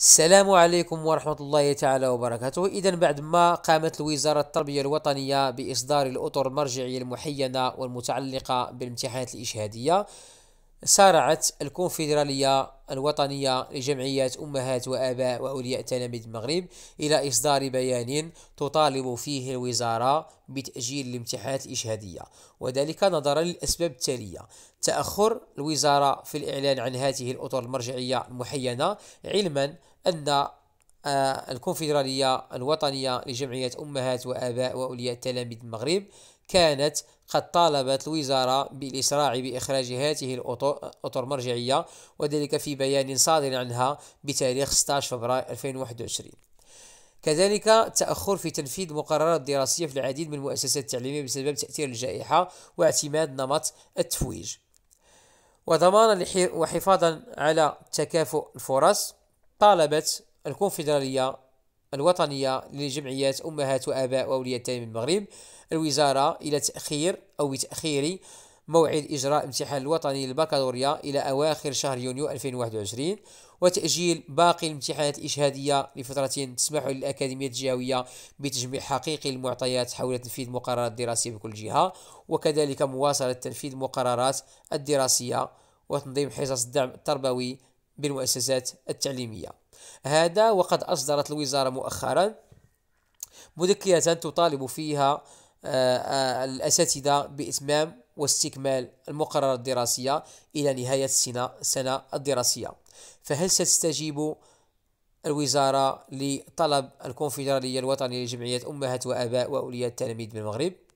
السلام عليكم ورحمة الله تعالى وبركاته إذا بعد ما قامت الوزارة التربية الوطنية بإصدار الأطر المرجعية المحينة والمتعلقة بالامتحانات الإشهادية سارعت الكونفدرالية الوطنية لجمعية أمهات وآباء وأولياء تلاميذ المغرب إلى إصدار بيان تطالب فيه الوزارة بتأجيل الامتحانات الإشهادية وذلك نظرا للأسباب التالية تأخر الوزارة في الإعلان عن هذه الأطر المرجعية المحينة علما أن آه، الكونفدرالية الوطنية لجمعية أمهات وآباء وأولياء تلاميذ المغرب كانت قد طالبت الوزارة بالإسراع بإخراج هذه الأطر مرجعية وذلك في بيان صادر عنها بتاريخ 16 فبراير 2021 كذلك التأخر في تنفيذ مقررات دراسية في العديد من المؤسسات التعليمية بسبب تأثير الجائحة واعتماد نمط التفويج وضمانا وحفاظا على تكافؤ الفرص طالبت الكونفدرالية الوطنية لجمعية أمهات وآباء وأولياء التعليم المغرب الوزارة إلى تأخير أو تأخير موعد إجراء الامتحان الوطني للبكالوريا إلى أواخر شهر يونيو 2021 وتأجيل باقي الامتحانات الإشهادية لفترة تسمح للأكاديمية الجهوية بتجميع حقيقي المعطيات حول تنفيذ المقررات الدراسية بكل جهة وكذلك مواصلة تنفيذ المقررات الدراسية وتنظيم حصص الدعم التربوي بالمؤسسات التعليمية هذا وقد أصدرت الوزارة مؤخرا مذكرة تطالب فيها آه، آه، الأساتذة بإتمام واستكمال المقرر الدراسية إلى نهاية السنة السنة الدراسية فهل ستستجيب الوزارة لطلب الكونفدرالية الوطنية لجمعية أمهات وأباء وأولياء التلاميذ بالمغرب